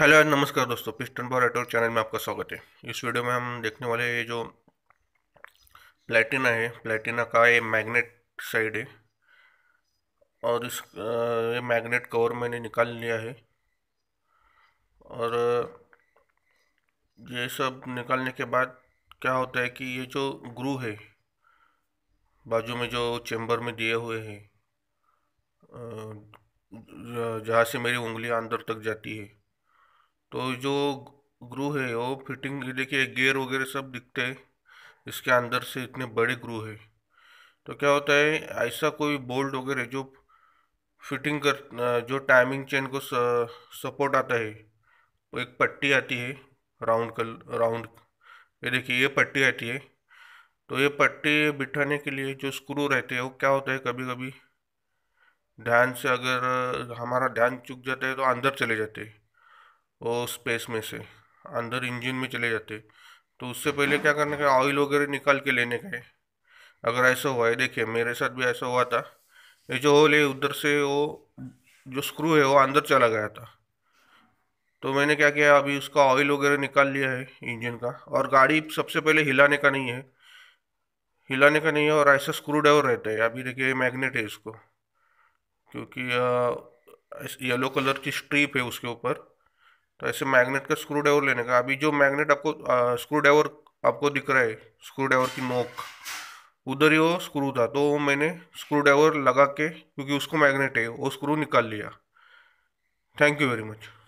hello नमस्कार दोस्तों piston बॉर Ettore channel में आपका स्वागत है इस वीडियो में हम देखने वाले ये जो प्लेटिना है प्लेटिना का ये मैग्नेट साइड है और इस ये मैग्नेट कवर मैंने निकाल लिया है और ये सब निकालने के बाद क्या होता है कि ये जो ग्रू है बाजू में जो चेंबर में दिए हुए हैं जहाँ से मेरी उंगलियाँ अंदर तक जाती है तो जो ग्रू है वो फिटिंग देखिए गेयर वगैरह सब दिखते हैं इसके अंदर से इतने बड़े ग्रू है तो क्या होता है ऐसा कोई बोल्ट वगैरह जो फिटिंग कर जो टाइमिंग चेन को सपोर्ट आता है वो एक पट्टी आती है राउंड कल राउंड ये देखिए ये पट्टी आती है तो ये पट्टी बिठाने के लिए जो स्क्रू रहते हैं वो क्या होता है कभी कभी ध्यान से अगर हमारा ध्यान चुक जाता है तो अंदर चले जाते हैं वो स्पेस में से अंदर इंजन में चले जाते तो उससे पहले क्या करने का ऑयल वगैरह निकाल के लेने का है अगर ऐसा हुआ है देखिए मेरे साथ भी ऐसा हुआ था ये जो होल है उधर से वो जो स्क्रू है वो अंदर चला गया था तो मैंने क्या किया अभी उसका ऑयल वगैरह निकाल लिया है इंजन का और गाड़ी सबसे पहले हिलाने का नहीं है हिलाने का नहीं है और ऐसा स्क्रू ड्राइवर रहता है अभी देखिए मैग्नेट है इसको क्योंकि येलो कलर की स्ट्रीप है उसके ऊपर तो ऐसे मैग्नेट का स्क्रू ड्राइवर लेने का अभी जो मैग्नेट आपको स्क्रू ड्राइवर आपको दिख रहा है स्क्रू ड्राइवर की नोक उधर ही वो स्क्रू था तो मैंने स्क्रू ड्राइवर लगा के क्योंकि उसको मैग्नेट है वो स्क्रू निकाल लिया थैंक यू वेरी मच